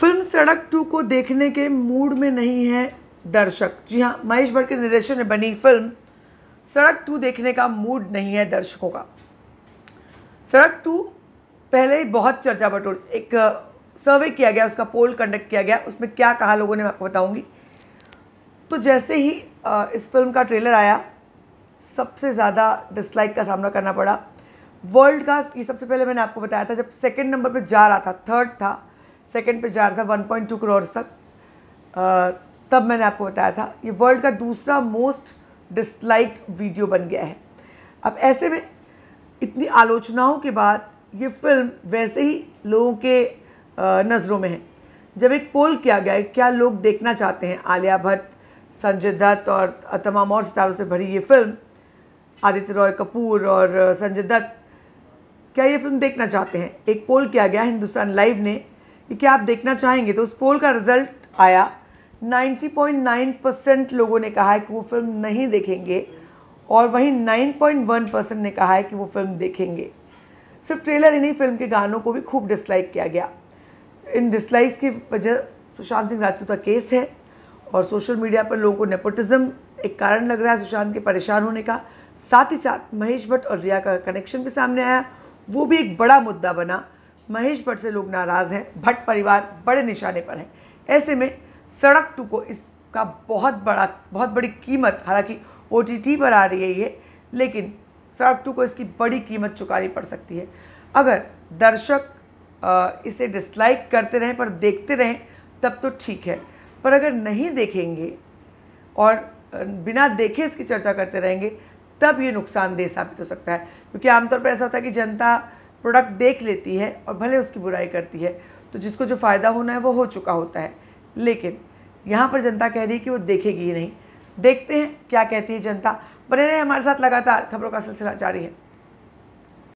film सड़क to को देखने के मूड में नहीं है दर्शक जी हाँ महेश भट्ट के निर्देशन में बनी फिल्म सड़क टू देखने का मूड नहीं है दर्शकों का सड़क टू पहले ही बहुत चर्चा बटोर एक सर्वे किया गया उसका पोल कंडक्ट किया गया उसमें क्या कहा लोगों ने मैं आपको बताऊंगी तो जैसे ही इस फिल्म का ट्रेलर आया सबसे ज़्यादा डिसलाइक का सामना करना पड़ा वर्ल्ड का ये सबसे पहले मैंने आपको बताया था जब सेकंड नंबर पे जा रहा था थर्ड था सेकंड पे जा रहा था 1.2 करोड़ तक तब मैंने आपको बताया था ये वर्ल्ड का दूसरा मोस्ट डिसलाइक्ड वीडियो बन गया है अब ऐसे में इतनी आलोचनाओं के बाद ये फिल्म वैसे ही लोगों के नज़रों में है जब एक पोल किया गया क्या लोग देखना चाहते हैं आलिया भट्ट संजय दत्त और तमाम और सितारों से भरी ये फिल्म आदित्य रॉय कपूर और संजय दत्त क्या ये फिल्म देखना चाहते हैं एक पोल किया गया हिंदुस्तान लाइव ने कि आप देखना चाहेंगे तो उस पोल का रिजल्ट आया 90.9 परसेंट लोगों ने कहा है कि वो फिल्म नहीं देखेंगे और वहीं 9.1 परसेंट ने कहा है कि वो फिल्म देखेंगे सिर्फ ट्रेलर इन्हीं फिल्म के गानों को भी खूब डिसलाइक किया गया इन डिसलाइक्स की वजह सुशांत सिंह राजपूत का केस है और सोशल मीडिया पर लोगों को नेपोटिज्म एक कारण लग रहा है सुशांत के परेशान होने का साथ ही साथ महेश भट्ट और रिया का कनेक्शन भी सामने आया वो भी एक बड़ा मुद्दा बना महेश भट्ट से लोग नाराज़ हैं भट्ट परिवार बड़े निशाने पर है ऐसे में सड़क टू को इसका बहुत बड़ा बहुत बड़ी कीमत हालांकि ओ पर आ रही है ये लेकिन सड़क टू को इसकी बड़ी कीमत चुकानी पड़ सकती है अगर दर्शक इसे डिसलाइक करते रहें पर देखते रहें तब तो ठीक है पर अगर नहीं देखेंगे और बिना देखे इसकी चर्चा करते रहेंगे तब ये नुकसानदेह साबित हो सकता है क्योंकि आमतौर पर ऐसा होता है कि जनता प्रोडक्ट देख लेती है और भले उसकी बुराई करती है तो जिसको जो फ़ायदा होना है वो हो चुका होता है लेकिन यहाँ पर जनता कह रही है कि वो देखेगी ही नहीं देखते हैं क्या कहती है जनता बने रहे हमारे साथ लगातार खबरों का सिलसिला जारी है